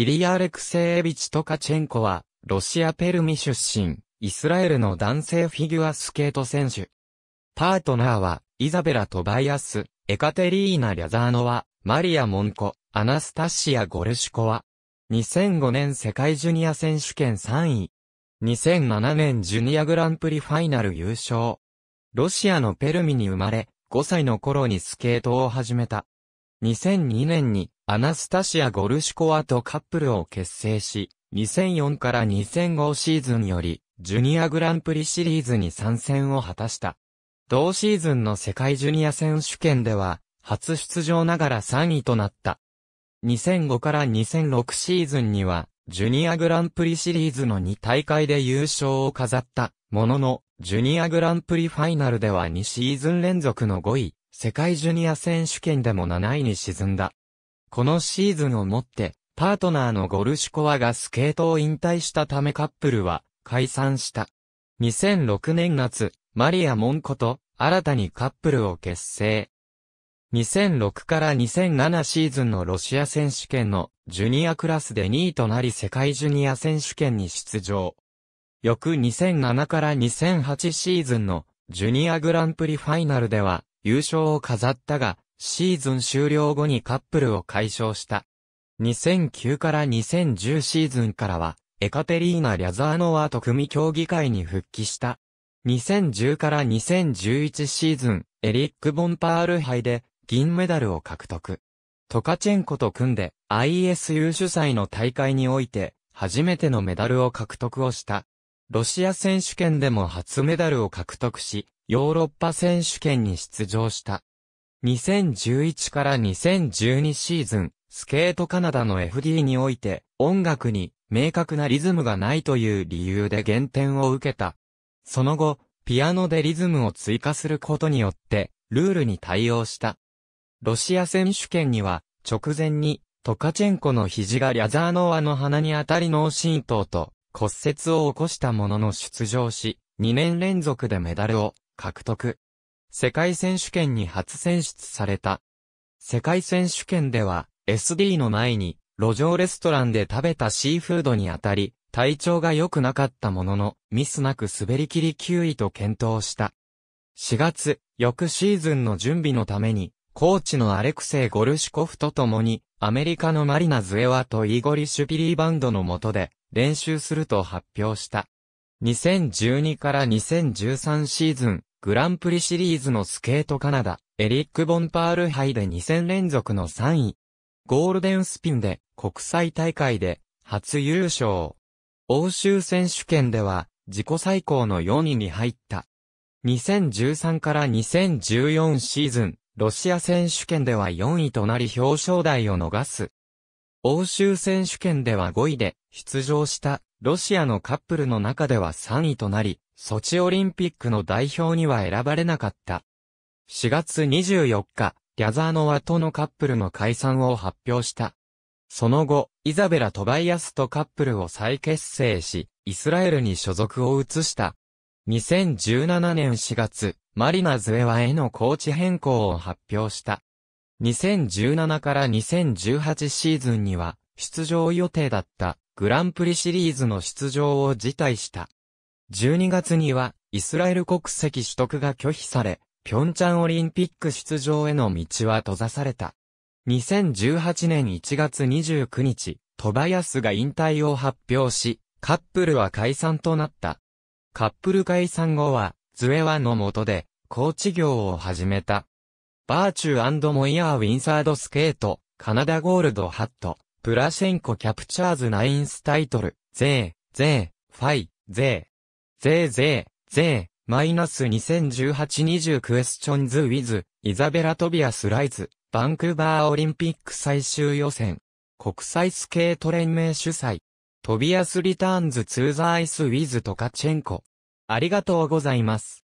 イリア・アレクセエビチ・トカチェンコは、ロシア・ペルミ出身、イスラエルの男性フィギュアスケート選手。パートナーは、イザベラ・トバイアス、エカテリーナ・リャザーノワ、マリア・モンコ、アナスタシア・ゴルシコワ。2005年世界ジュニア選手権3位。2007年ジュニアグランプリファイナル優勝。ロシアのペルミに生まれ、5歳の頃にスケートを始めた。2002年にアナスタシア・ゴルシコワとカップルを結成し、2004から2005シーズンより、ジュニアグランプリシリーズに参戦を果たした。同シーズンの世界ジュニア選手権では、初出場ながら3位となった。2005から2006シーズンには、ジュニアグランプリシリーズの2大会で優勝を飾った、ものの、ジュニアグランプリファイナルでは2シーズン連続の5位、世界ジュニア選手権でも7位に沈んだ。このシーズンをもって、パートナーのゴルシュコワがスケートを引退したためカップルは解散した。2006年夏、マリア・モンコと新たにカップルを結成。2006から2007シーズンのロシア選手権のジュニアクラスで2位となり世界ジュニア選手権に出場。翌2007から2008シーズンのジュニアグランプリファイナルでは優勝を飾ったが、シーズン終了後にカップルを解消した。2009から2010シーズンからは、エカテリーナ・リャザーノワと組協議会に復帰した。2010から2011シーズン、エリック・ボンパール杯で銀メダルを獲得。トカチェンコと組んで ISU 主催の大会において初めてのメダルを獲得をした。ロシア選手権でも初メダルを獲得し、ヨーロッパ選手権に出場した。2011から2012シーズン、スケートカナダの FD において、音楽に明確なリズムがないという理由で減点を受けた。その後、ピアノでリズムを追加することによって、ルールに対応した。ロシア選手権には、直前に、トカチェンコの肘がリャザーノワの鼻に当たり脳震盪と骨折を起こしたものの出場し、2年連続でメダルを獲得。世界選手権に初選出された。世界選手権では、SD の前に、路上レストランで食べたシーフードにあたり、体調が良くなかったものの、ミスなく滑り切り9位と検討した。4月、翌シーズンの準備のために、コーチのアレクセイ・ゴルシコフと共に、アメリカのマリナ・ズエワとイーゴリ・シュピリーバンドの下で、練習すると発表した。2012から2013シーズン、グランプリシリーズのスケートカナダ、エリック・ボンパール杯で2戦連続の3位。ゴールデンスピンで国際大会で初優勝。欧州選手権では自己最高の4位に入った。2013から2014シーズン、ロシア選手権では4位となり表彰台を逃す。欧州選手権では5位で出場した。ロシアのカップルの中では3位となり、ソチオリンピックの代表には選ばれなかった。4月24日、リャザーノワとのカップルの解散を発表した。その後、イザベラ・トバイアスとカップルを再結成し、イスラエルに所属を移した。2017年4月、マリナ・ズエワへのコーチ変更を発表した。2017から2018シーズンには、出場予定だったグランプリシリーズの出場を辞退した。12月には、イスラエル国籍取得が拒否され、ピョンチャンオリンピック出場への道は閉ざされた。2018年1月29日、トバヤスが引退を発表し、カップルは解散となった。カップル解散後は、ズエワの下で、コーチ業を始めた。バーチューモイヤーウィンサードスケート、カナダゴールドハット。プラシェンコキャプチャーズナインスタイトル、ゼー、ゼー、ファイ、ゼー、ゼーゼー、ゼー、マイナス2018-20クエスチョンズウィズ、イザベラトビアスライズ、バンクーバーオリンピック最終予選、国際スケート連盟主催、トビアスリターンズツーザーイスウィズトカチェンコ。ありがとうございます。